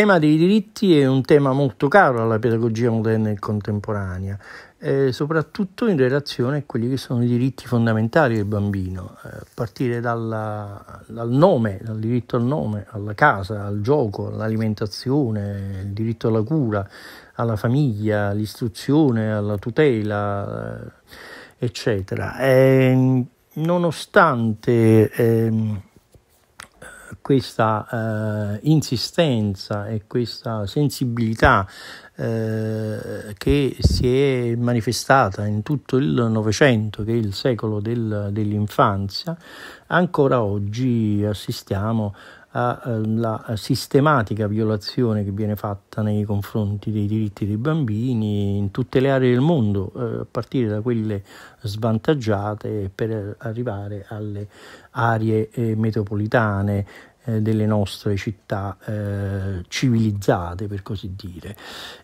tema dei diritti è un tema molto caro alla pedagogia moderna e contemporanea, eh, soprattutto in relazione a quelli che sono i diritti fondamentali del bambino, eh, a partire dalla, dal nome, dal diritto al nome, alla casa, al gioco, all'alimentazione, il diritto alla cura, alla famiglia, all'istruzione, alla tutela, eh, eccetera. Ehm, nonostante ehm, questa eh, insistenza e questa sensibilità eh, che si è manifestata in tutto il Novecento, che è il secolo del, dell'infanzia, ancora oggi assistiamo alla eh, sistematica violazione che viene fatta nei confronti dei diritti dei bambini in tutte le aree del mondo, eh, a partire da quelle svantaggiate per arrivare alle aree eh, metropolitane delle nostre città eh, civilizzate, per così dire.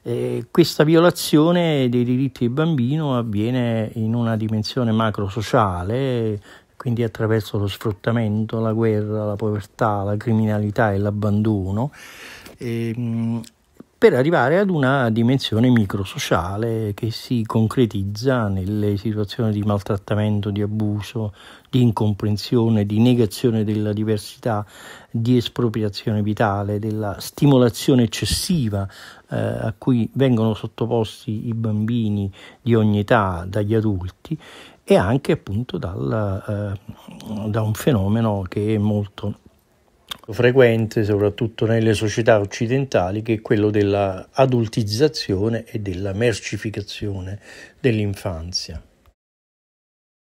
Eh, questa violazione dei diritti del bambino avviene in una dimensione macrosociale quindi attraverso lo sfruttamento, la guerra, la povertà, la criminalità e l'abbandono, ehm, per arrivare ad una dimensione microsociale che si concretizza nelle situazioni di maltrattamento, di abuso, di incomprensione, di negazione della diversità, di espropriazione vitale, della stimolazione eccessiva eh, a cui vengono sottoposti i bambini di ogni età dagli adulti e anche appunto dal, eh, da un fenomeno che è molto frequente soprattutto nelle società occidentali che è quello della adultizzazione e della mercificazione dell'infanzia.